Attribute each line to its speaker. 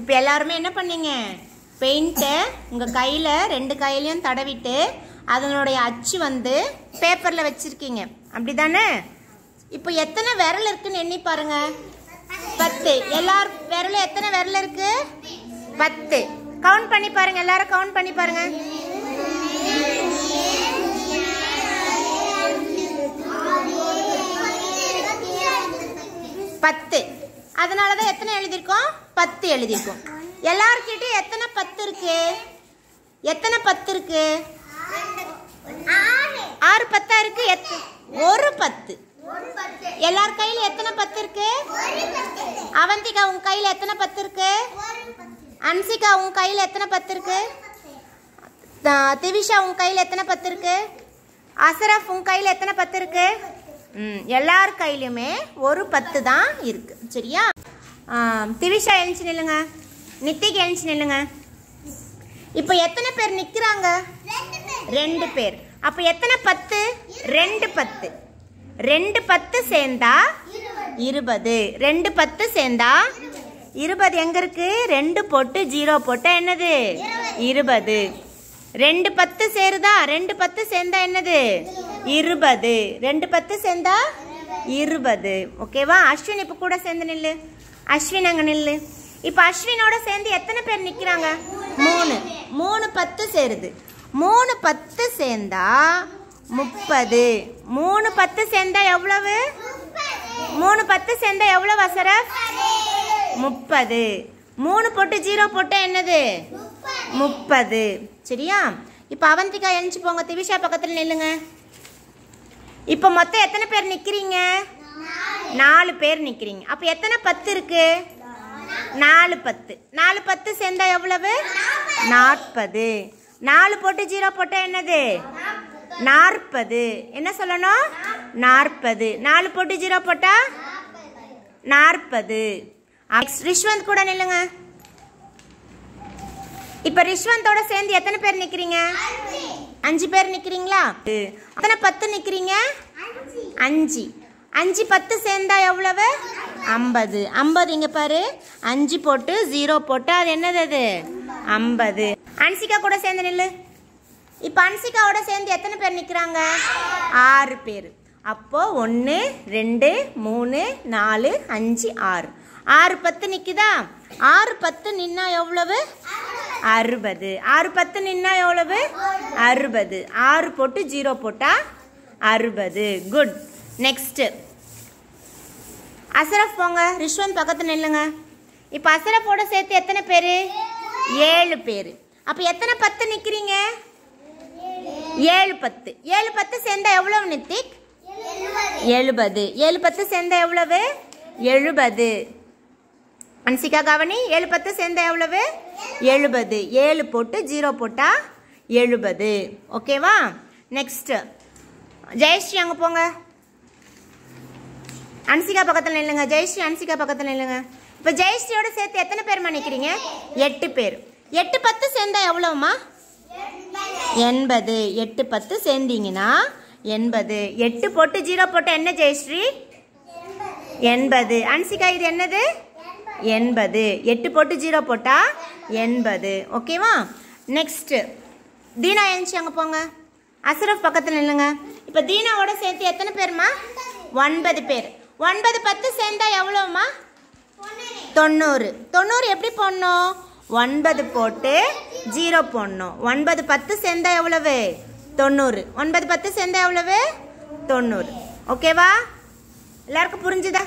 Speaker 1: இப்போ எல்லாருமே என்ன பண்ணீங்க பெயிண்ட்டை உங்கள் கையில் ரெண்டு கையிலையும் தடவிட்டு அதனுடைய அச்சு வந்து பேப்பரில் வச்சுருக்கீங்க அப்படி தானே இப்போ எத்தனை விரல் இருக்குன்னு எண்ணி பாருங்க பத்து எல்லார் விரலும் எத்தனை விரல் இருக்கு பத்து கவுண்ட் பண்ணி பாருங்க எல்லாரும் கவுண்ட் பண்ணி பாருங்க பத்து அதனால தான் எத்தனை எழுதியிருக்கோம் பத்து எழுதியிருக்கோம் எல்லார்கிட்டயும் எத்தனை பத்து இருக்கு எத்தனை பத்து இருக்கு ஆறு பத்தா இருக்கு ஒரு பத்து எல்லார் கையில எத்தனை பத்து இருக்கு அவந்திகா உன் கையில எத்தனை பத்து இருக்கு அன்சிகா உன் கையில எத்தனை பத்து இருக்கு திவிஷா உன் கையில எத்தனை பத்து இருக்கு அசரஃப் உன் கையில எத்தனை பத்து இருக்கு எல்லார் கையிலுமே ஒரு பத்து தான் இருக்கு சரியா திரிஷா எழுச்சி நில்லுங்க நித்திக்கு எழுச்சி நில்லுங்க இப்போ எத்தனை பேர் நிற்கிறாங்க ரெண்டு பேர் அப்போ எத்தனை பத்து ரெண்டு பத்து ரெண்டு பத்து சேர்ந்தா இருபது ரெண்டு பத்து சேர்ந்தா இருபது எங்கே இருக்கு ரெண்டு போட்டு ஜீரோ போட்டால் என்னது இருபது ரெண்டு பத்து சேருதா ரெண்டு பத்து சேர்ந்தா என்னது இருபது ரெண்டு பத்து சேர்ந்தா இருபது ஓகேவா அஸ்வின் இப்போ கூட சேர்ந்து நில்லு அஸ்வின் அங்கே நில்லு இப்போ அஸ்வினோட சேர்ந்து எத்தனை பேர் நிற்கிறாங்க மூணு மூணு பத்து சேருது மூணு பத்து சேர்ந்தா முப்பது மூணு பத்து சேர்ந்தா எவ்வளவு மூணு பத்து சேர்ந்தா எவ்வளவு அசரப் முப்பது மூணு போட்டு ஜீரோ போட்டு என்னது முப்பது சரியா இப்போ அவந்திகா எழுந்துச்சு போங்க திவிஷா பக்கத்தில் நில்லுங்க இப்போ மொத்தம் எத்தனை பேர் நிற்கிறீங்க நாலு பேர் நிற்கிறீங்க அப்போ எத்தனை பத்து இருக்கு நாலு பத்து நாலு பத்து சேர்ந்தா எவ்வளவு நாற்பது நாலு போட்டு ஜீரோ போட்டால் என்னது நாற்பது என்ன சொல்லணும் நாற்பது நாலு போட்டு ஜீரோ போட்டா நாற்பது ரிஷ்வந்த் கூட நில்லுங்க இப்ப ரிஷ்வந்தோட சேர்ந்து எத்தனை பேர் நிக்கிறீங்க அஞ்சு பேர் நிக்கிறீங்களா எத்தனை பத்து நிக்கிறீங்க அஞ்சு அஞ்சு பத்து சேர்ந்தா எவ்வளவு ஐம்பது ஐம்பது இங்கே பாரு அஞ்சு போட்டு ஜீரோ போட்டு அது என்னது அது ஐம்பது அன்சிகா கூட சேர்ந்து நில்லு இப்போ அன்சிகாவோட சேர்ந்து எத்தனை பேர் நிற்கிறாங்க ஆறு பேர் அப்போது ஒன்று ரெண்டு மூணு நாலு அஞ்சு ஆறு ஆறு பத்து நிற்குதா ஆறு பத்து நின்னா எவ்வளவு அறுபது ஆறு பத்து நின்னா எவ்வளவு அறுபது ஆறு போட்டு ஜீரோ போட்டால் அறுபது குட் நெக்ஸ்ட்டு அசரஃப் போங்க ரிஷ்வந்த் பக்கத்தில் நில்லுங்க இப்போ அசரஃபோட சேர்த்து எத்தனை பேர் ஏழு பேர் அப்போ எத்தனை பத்து நிற்கிறீங்க ஏழு பத்து ஏழு பத்து சேர்ந்தா எவ்வளவு நித்திக் எழுபது ஏழு பத்து சேர்ந்த எவ்வளவு எழுபது அன்சிகா கவனி ஏழு பத்து சேர்ந்த எவ்வளவு எழுபது ஏழு போட்டு ஜீரோ போட்டா எழுபது ஓகேவா நெக்ஸ்ட்டு ஜெயஸ்ரீ அங்கே போங்க அன்சிகா பக்கத்தில் இல்லைங்க ஜெயஸ்ரீ அன்சிகா பக்கத்தில் இல்லைங்க இப்போ ஜெயஸ்ரீயோடு சேர்த்து எத்தனை பேர்மா நிற்கிறீங்க எட்டு பேர் எட்டு பத்து சேர்ந்தா எவ்வளோம்மா எண்பது எட்டு பத்து சேர்ந்தீங்கன்னா எண்பது எட்டு போட்டு ஜீரோ போட்டு என்ன ஜெயஸ்ரீ எண்பது அன்சிகா இது என்னது எண்பது எட்டு போட்டு ஜீரோ போட்டா எண்பது ஓகேவா நெக்ஸ்ட்டு தீனா எழுந்துச்சு அங்கே போங்க அசரஃப் பக்கத்தில் இல்லைங்க இப்போ தீனாவோட சேர்த்து எத்தனை பேர்மா ஒன்பது பேர் ஒன்பது பத்து சேர்ந்தா எவ்வளோம்மா தொண்ணூறு தொண்ணூறு எப்படி போடணும் ஒன்பது போட்டு ஜீரோ போடணும் ஒன்பது பத்து சேர்ந்தா எவ்வளவு தொண்ணூறு ஒன்பது பத்து சேர்ந்தா எவ்வளவு தொண்ணூறு ஓகேவா எல்லாருக்கும் புரிஞ்சுதா